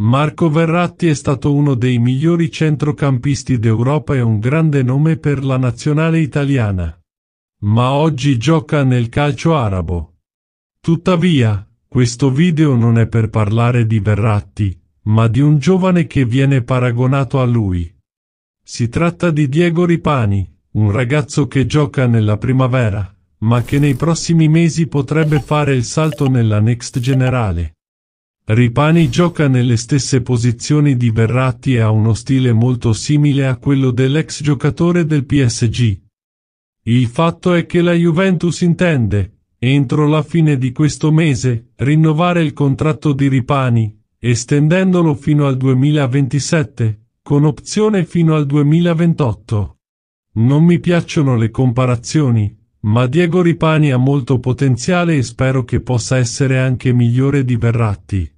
Marco Verratti è stato uno dei migliori centrocampisti d'Europa e un grande nome per la nazionale italiana. Ma oggi gioca nel calcio arabo. Tuttavia, questo video non è per parlare di Verratti, ma di un giovane che viene paragonato a lui. Si tratta di Diego Ripani, un ragazzo che gioca nella primavera, ma che nei prossimi mesi potrebbe fare il salto nella next generale. Ripani gioca nelle stesse posizioni di Verratti e ha uno stile molto simile a quello dell'ex giocatore del PSG. Il fatto è che la Juventus intende, entro la fine di questo mese, rinnovare il contratto di Ripani, estendendolo fino al 2027, con opzione fino al 2028. Non mi piacciono le comparazioni, ma Diego Ripani ha molto potenziale e spero che possa essere anche migliore di Verratti.